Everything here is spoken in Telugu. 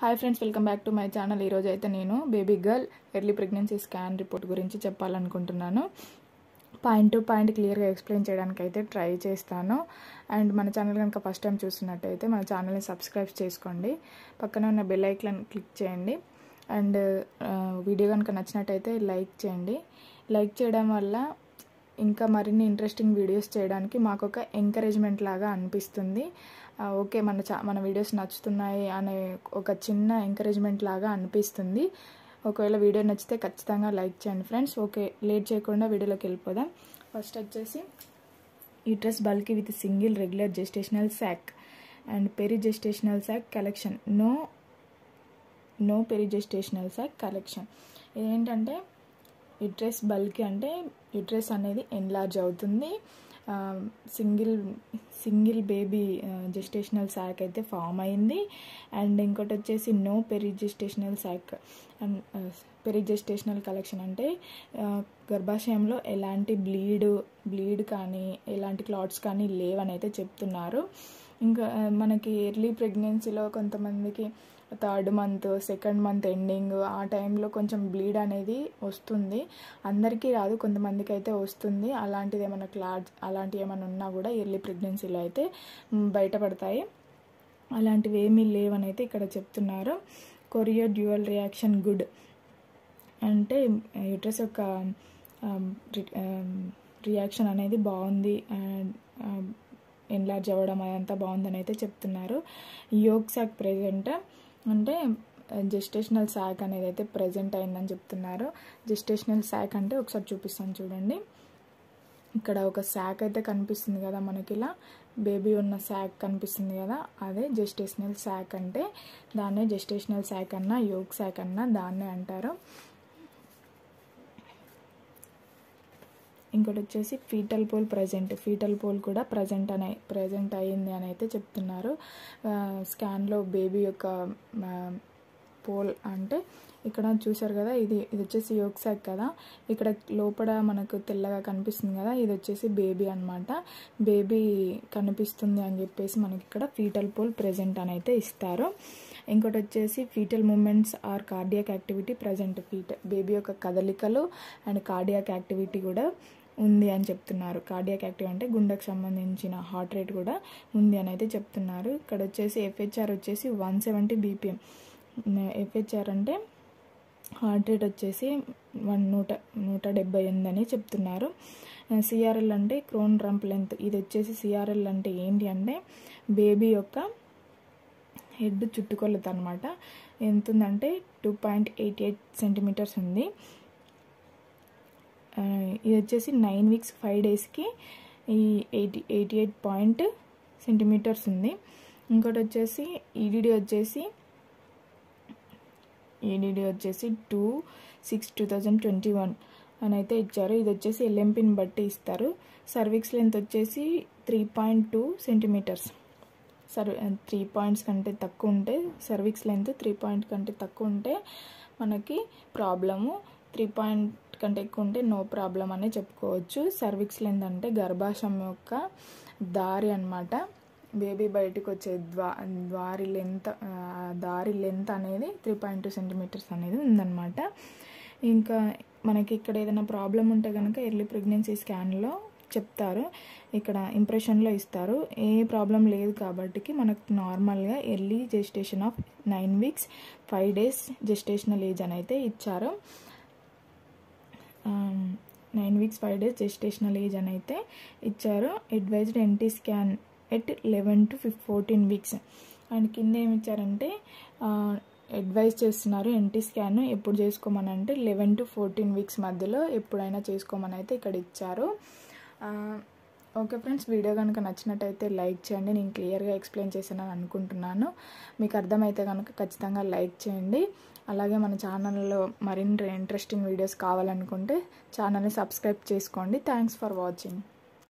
hi friends welcome back to my channel ఈరోజు అయితే నేను baby girl early pregnancy scan report గురించి చెప్పాలనుకుంటున్నాను పాయింట్ టు పాయింట్ క్లియర్గా ఎక్స్ప్లెయిన్ చేయడానికి అయితే ట్రై చేస్తాను అండ్ మన ఛానల్ కనుక ఫస్ట్ టైం చూస్తున్నట్టయితే మన ఛానల్ని సబ్స్క్రైబ్ చేసుకోండి పక్కన ఉన్న బెల్ క్లిక్ చేయండి అండ్ వీడియో uh, కనుక నచ్చినట్టయితే లైక్ చేయండి లైక్ చేయడం వల్ల ఇంకా మరిన్ని ఇంట్రెస్టింగ్ వీడియోస్ చేయడానికి మాకు ఒక ఎంకరేజ్మెంట్ లాగా అనిపిస్తుంది ఓకే మన చా మన వీడియోస్ నచ్చుతున్నాయి అనే ఒక చిన్న ఎంకరేజ్మెంట్ లాగా అనిపిస్తుంది ఒకవేళ వీడియో నచ్చితే ఖచ్చితంగా లైక్ చేయండి ఫ్రెండ్స్ ఓకే లేట్ చేయకుండా వీడియోలోకి వెళ్ళిపోదాం ఫస్ట్ వచ్చేసి ఈ dress bulky with single regular gestational sac and peri gestational sac collection no no peri gestational sac collection ఇదేంటంటే ఈ డ్రెస్ బల్కి అంటే యుట్రస్ అనేది ఎన్లార్జ్ అవుతుంది single single baby gestational sac అయితే ఫామ్ అయింది అండ్ ఇంకోటి వచ్చేసి no perigestational sac and perigestational collection అంటే గర్భాశయంలో ఎలాంటి బ్లీడ్ బ్లీడ్ కానీ ఎలాంటి క్లాట్స్ కానీ లేవని అయితే చెప్తున్నారు ఇంకా మనకి ఎర్లీ ప్రెగ్నెన్సీలో కొంతమందికి third month second month ending ఆ టైంలో కొంచెం బ్లీడ్ అనేది వస్తుంది అందరికీ రాదు కొంతమందికి అయితే వస్తుంది అలాంటిది ఏమైనా క్లాడ్ అలాంటివి ఏమైనా ఉన్నా కూడా ఎర్లీ ప్రెగ్నెన్సీలో అయితే బయటపడతాయి అలాంటివి ఏమీ లేవనైతే ఇక్కడ చెప్తున్నారు కొరియో డ్యూయల్ రియాక్షన్ గుడ్ అంటే యుట్రస్ యొక్క రియాక్షన్ అనేది బాగుంది ఎన్లార్జ్ అవ్వడం అదంతా బాగుందని అయితే చెప్తున్నారు యోగ్ సాక్ ప్రెజెంట్ అంటే జెస్టేషనల్ శాక్ అనేది అయితే ప్రజెంట్ అయిందని చెప్తున్నారు జెస్టేషనల్ శాక్ అంటే ఒకసారి చూపిస్తాను చూడండి ఇక్కడ ఒక శాక్ అయితే కనిపిస్తుంది కదా మనకి ఇలా బేబీ ఉన్న శాక్ కనిపిస్తుంది కదా అదే జెస్టేషనల్ శాక్ అంటే దాన్నే జెస్టేషనల్ శాక్ అన్న యోగ్ శాక్ అన్న దాన్నే అంటారు ఇంకోటి వచ్చేసి fetal pole present fetal pole కూడా ప్రజెంట్ అనే ప్రజెంట్ అయింది అని అయితే చెప్తున్నారు స్కాన్లో బేబీ యొక్క పోల్ అంటే ఇక్కడ చూసారు కదా ఇది ఇది వచ్చేసి యోక్సాక్ కదా ఇక్కడ లోపల మనకు తెల్లగా కనిపిస్తుంది కదా ఇది వచ్చేసి బేబీ అనమాట బేబీ కనిపిస్తుంది అని చెప్పేసి మనకి ఇక్కడ ఫీటల్ పోల్ ప్రజెంట్ అని అయితే ఇస్తారు ఇంకోటి వచ్చేసి fetal movements or cardiac activity present ఫీట బేబీ యొక్క కదలికలు అండ్ కార్డియాక్ యాక్టివిటీ కూడా ఉంది అని చెప్తున్నారు కార్డియాక్ యాక్టివ్ అంటే గుండెకు సంబంధించిన హార్ట్ రేట్ కూడా ఉంది అని అయితే చెప్తున్నారు ఇక్కడ వచ్చేసి ఎఫ్హెచ్ఆర్ వచ్చేసి వన్ సెవెంటీ బీపీఎం ఎఫ్హెచ్ఆర్ అంటే హార్ట్ రేట్ వచ్చేసి వన్ నూట నూట డెబ్బై అని చెప్తున్నారు సిఆర్ఎల్ అంటే క్రోన్ రంప్ లెంత్ ఇది వచ్చేసి సిఆర్ఎల్ అంటే ఏంటి అంటే బేబీ యొక్క హెడ్ చుట్టుకొలత అనమాట ఎంత ఉందంటే two point eight eight centimetres ఉంది ఇది వచ్చేసి నైన్ వీక్స్ ఫైవ్ డేస్కి ఈ eighty eighty eight point centimetres ఉంది ఇంకోటి వచ్చేసి ఈడీడీ వచ్చేసి ఈడీడీ వచ్చేసి two six two thousand twenty one అని అయితే ఇచ్చారు ఇది వచ్చేసి ఎల్ఎంపిని బట్టి ఇస్తారు సర్వీక్స్ లెంత్ వచ్చేసి త్రీ పాయింట్ టూ సెంటీమీటర్స్ సర్ త్రీ పాయింట్స్ కంటే తక్కువ ఉంటే సర్వీక్స్ లెంత్ త్రీ పాయింట్ కంటే తక్కువ ఉంటే మనకి ప్రాబ్లము త్రీ పాయింట్ కంటే ఎక్కువ ఉంటే నో ప్రాబ్లం అనే చెప్పుకోవచ్చు సర్విక్స్ లెంత్ అంటే గర్భాశయం యొక్క దారి అనమాట బేబీ బయటకు వచ్చే ద్వా దారి లెంత్ దారి లెంత్ అనేది త్రీ పాయింట్ టూ సెంటీమీటర్స్ అనేది ఉందన్నమాట ఇంకా మనకి ఇక్కడ ఏదైనా ప్రాబ్లం ఉంటే కనుక ఎర్లీ ప్రెగ్నెన్సీ స్కాన్లో చెప్తారు ఇక్కడ ఇంప్రెషన్లో ఇస్తారు ఏ ప్రాబ్లం లేదు కాబట్టి మనకు నార్మల్గా early gestation of nine weeks five days gestational age అని అయితే ఇచ్చారు nine weeks five days gestational age అని అయితే ఇచ్చారు advised NT scan at eleven to fif fourteen weeks and కింద ఏమి ఇచ్చారంటే అడ్వైజ్ చేస్తున్నారు ఎంటీ స్కాన్ ఎప్పుడు చేసుకోమని అంటే లెవెన్ టు ఫోర్టీన్ వీక్స్ మధ్యలో ఎప్పుడైనా చేసుకోమని అయితే ఇక్కడ ఇచ్చారు ఓకే ఫ్రెండ్స్ వీడియో కనుక నచ్చినట్టయితే లైక్ చేయండి నేను క్లియర్గా ఎక్స్ప్లెయిన్ చేశానని అనుకుంటున్నాను మీకు అర్థమైతే కనుక ఖచ్చితంగా లైక్ చేయండి అలాగే మన ఛానల్లో మరిన్ని ఇంట్రెస్టింగ్ వీడియోస్ కావాలనుకుంటే ఛానల్ని సబ్స్క్రైబ్ చేసుకోండి థ్యాంక్స్ ఫర్ వాచింగ్